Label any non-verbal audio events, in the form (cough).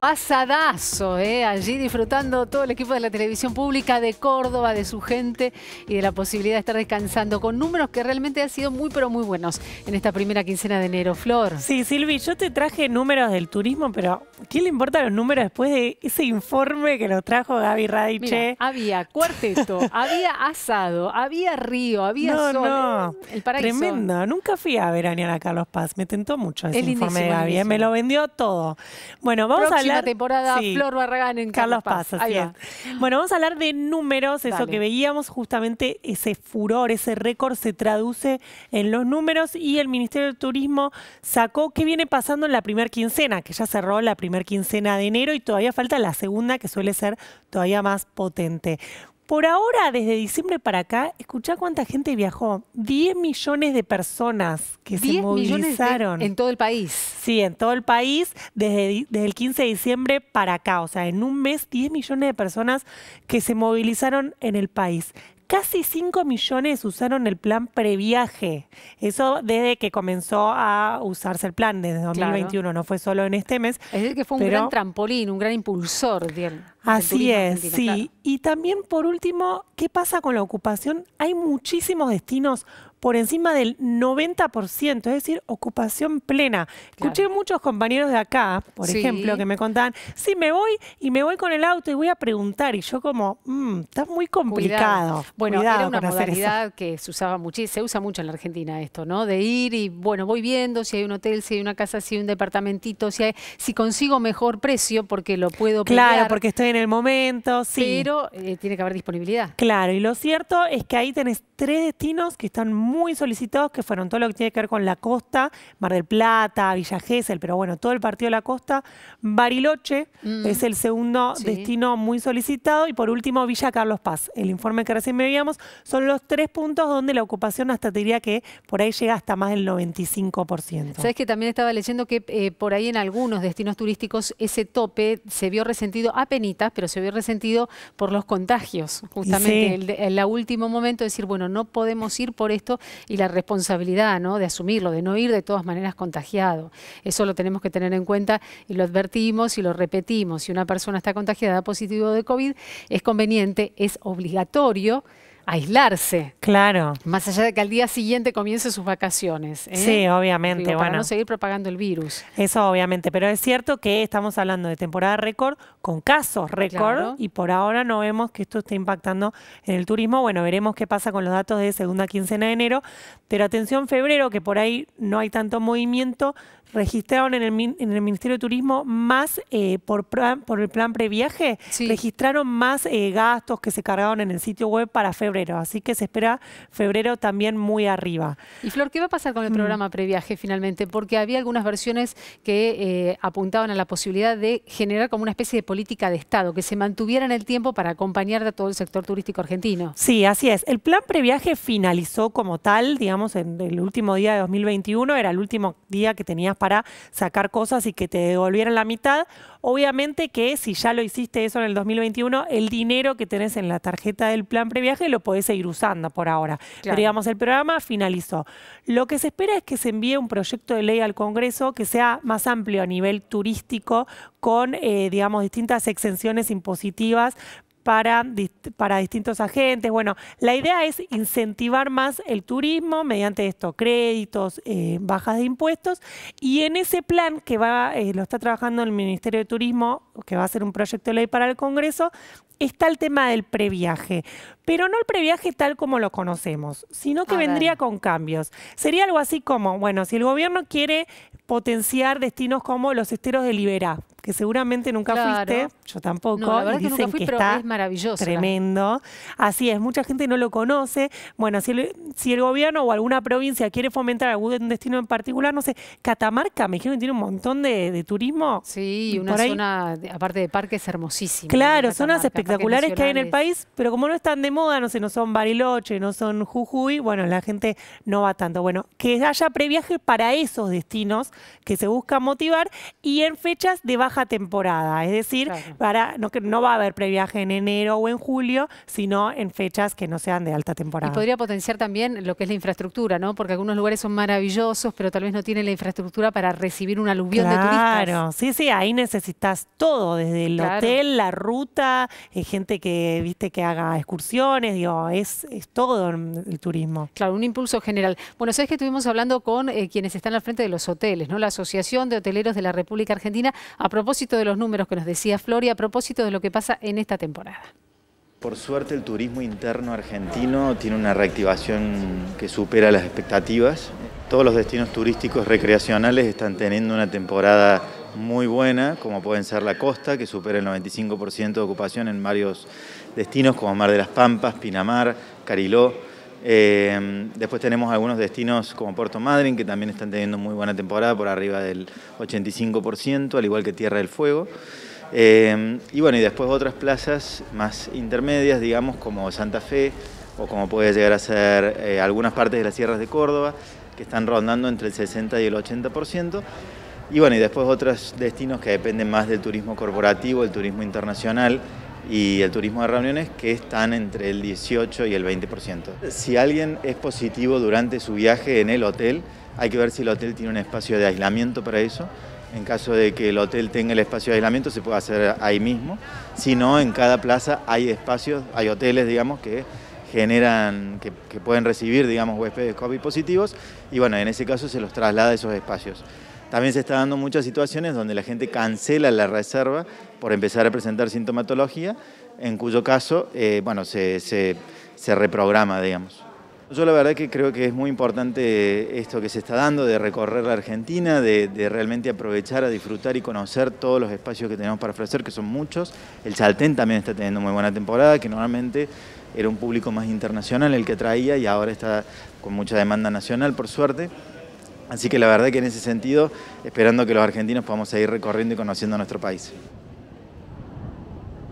asadazo, eh, allí disfrutando todo el equipo de la televisión pública de Córdoba, de su gente y de la posibilidad de estar descansando con números que realmente han sido muy pero muy buenos en esta primera quincena de enero. Flor. Sí, Silvi, yo te traje números del turismo, pero ¿quién le importa los números después de ese informe que nos trajo Gaby Radiche? había cuarteto, (laughs) había asado, había río, había sol. El paraíso. Tremendo, nunca fui a ver a Carlos Paz, me tentó mucho ese el informe de Gaby, ¿eh? me lo vendió todo. Bueno, vamos vamos a temporada Flor Barragán en Carlos Paz. Bueno, vamos a hablar de números, eso que veíamos justamente, ese furor, ese récord se traduce en los números y el Ministerio de Turismo sacó qué viene pasando en la primera quincena, que ya cerró la primera quincena de enero y todavía falta la segunda que suele ser todavía más potente. Por ahora, desde diciembre para acá, escuchá cuánta gente viajó. 10 millones de personas que se movilizaron. en todo el país. Sí, en todo el país, desde, desde el 15 de diciembre para acá. O sea, en un mes, 10 millones de personas que se movilizaron en el país. Casi 5 millones usaron el plan previaje. Eso desde que comenzó a usarse el plan, desde 2021, no fue solo en este mes. Es decir, que fue un gran trampolín, un gran impulsor. Así es, sí. Y también, por último, ¿qué pasa con la ocupación? Hay muchísimos destinos por encima del 90%, es decir, ocupación plena. Escuché muchos compañeros de acá, por ejemplo, que me contaban, sí, me voy y me voy con el auto y voy a preguntar. Y yo como, mmm, está muy complicado. Bueno, era una modalidad que se usaba muchísimo, se usa mucho en la Argentina esto, ¿no? De ir y, bueno, voy viendo si hay un hotel, si hay una casa, si hay un departamentito, si, si consigo mejor precio porque lo puedo pagar, Claro, porque estoy en el momento, sí. Pero eh, tiene que haber disponibilidad. Claro, y lo cierto es que ahí tenés tres destinos que están muy muy solicitados, que fueron todo lo que tiene que ver con la costa, Mar del Plata, Villa Gesell, pero bueno, todo el partido de la costa. Bariloche mm. es el segundo destino muy solicitado. Y por último, Villa Carlos Paz. El informe que recién me veíamos son los tres puntos donde la ocupación hasta te diría que por ahí llega hasta más del 95%. Sabes que también estaba leyendo que eh, por ahí en algunos destinos turísticos ese tope se vio resentido a penitas, pero se vio resentido por los contagios. Justamente en el último momento, decir, bueno, no podemos ir por esto y la responsabilidad ¿no? de asumirlo, de no ir de todas maneras contagiado. Eso lo tenemos que tener en cuenta y lo advertimos y lo repetimos. Si una persona está contagiada positivo de COVID, es conveniente, es obligatorio aislarse. Claro. Más allá de que al día siguiente comience sus vacaciones. ¿eh? Sí, obviamente. para no seguir propagando el virus. Eso obviamente, pero es cierto que estamos hablando de temporada récord con casos ah, récord y por ahora no vemos que esto esté impactando en el turismo. Bueno, veremos qué pasa con los datos de segunda quincena de enero, pero atención febrero, que por ahí no hay tanto movimiento, registraron en el, en el Ministerio de Turismo más eh, por, por el plan previaje, registraron más eh, gastos que se cargaron en el sitio web para febrero. Así que se espera febrero también muy arriba. Y Flor, ¿qué va a pasar con el mm. programa previaje finalmente? Porque había algunas versiones que eh, apuntaban a la posibilidad de generar como una especie de política de Estado, que se mantuviera en el tiempo para acompañar a todo el sector turístico argentino. Sí, así es. El plan previaje finalizó como tal, digamos, en el último día de 2021, era el último día que tenías para sacar cosas y que te devolvieran la mitad. Obviamente que si ya lo hiciste eso en el 2021, el dinero que tenés en la tarjeta del plan previaje lo podés seguir usando por ahora. Pero digamos, el programa finalizó. Lo que se espera es que se envíe un proyecto de ley al Congreso que sea más amplio a nivel turístico con, eh, digamos, distintas exenciones impositivas para, para distintos agentes. Bueno, la idea es incentivar más el turismo mediante estos créditos, eh, bajas de impuestos, y en ese plan que va, eh, lo está trabajando el Ministerio de Turismo, que va a ser un proyecto de ley para el Congreso, está el tema del previaje, pero no el previaje tal como lo conocemos, sino que vendría con cambios. Sería algo así como, bueno, si el gobierno quiere potenciar destinos como los esteros de Liberá, que seguramente nunca fuiste, yo tampoco, que, fui, pero es maravilloso. Tremendo. Así es, mucha gente no lo conoce. Bueno, si el, gobierno o alguna provincia quiere fomentar algún destino en particular, no sé, Catamarca, me dijeron que tiene un montón de, turismo. Sí, una zona, aparte de parques, hermosísima. Claro, zonas espectaculares que hay en el país, pero como no están de moda, no sé, no son Bariloche, no son Jujuy, bueno, la gente no va tanto. Bueno, que haya previaje para esos destinos que se busca motivar y en fechas de baja temporada, es decir, para, no, no va a haber previaje en enero o en julio, sino en fechas que no sean de alta temporada. Y podría potenciar también lo que es la infraestructura, ¿no? Porque algunos lugares son maravillosos, pero tal vez no tienen la infraestructura para recibir un aluvión de turistas. Claro, sí, sí, ahí necesitas todo, desde el hotel, la ruta, eh, gente que, viste, que haga excursiones, digo, es, es todo el turismo. Claro, un impulso general. Bueno, sabes que estuvimos hablando con eh, quienes están al frente de los hoteles, ¿no? La Asociación de Hoteleros de la República Argentina a a propósito de los números que nos decía Floria, a propósito de lo que pasa en esta temporada. Por suerte el turismo interno argentino tiene una reactivación que supera las expectativas. Todos los destinos turísticos recreacionales están teniendo una temporada muy buena, como pueden ser la costa, que supera el 95% de ocupación en varios destinos, como Mar de las Pampas, Pinamar, Cariló. Eh, después tenemos algunos destinos como Puerto Madryn, que también están teniendo muy buena temporada, por arriba del 85%, al igual que Tierra del Fuego. Eh, y bueno, y después otras plazas más intermedias, digamos, como Santa Fe o como puede llegar a ser eh, algunas partes de las sierras de Córdoba, que están rondando entre el 60 y el 80%. Y bueno, y después otros destinos que dependen más del turismo corporativo, el turismo internacional, y el turismo de reuniones que están entre el 18 y el 20%. Si alguien es positivo durante su viaje en el hotel, hay que ver si el hotel tiene un espacio de aislamiento para eso. En caso de que el hotel tenga el espacio de aislamiento, se puede hacer ahí mismo. Si no, en cada plaza hay espacios, hay hoteles, digamos, que generan, que, pueden recibir, digamos, huéspedes COVID positivos. Y bueno, en ese caso se los traslada a esos espacios. También se está dando muchas situaciones donde la gente cancela la reserva por empezar a presentar sintomatología, en cuyo caso, eh, bueno, se, reprograma, digamos. Yo la verdad que creo que es muy importante esto que se está dando de recorrer la Argentina, de, de realmente aprovechar, a disfrutar y conocer todos los espacios que tenemos para ofrecer, que son muchos. El Saltén también está teniendo muy buena temporada, que normalmente era un público más internacional el que traía y ahora está con mucha demanda nacional, por suerte. Así que la verdad que en ese sentido, esperando que los argentinos podamos seguir recorriendo y conociendo nuestro país.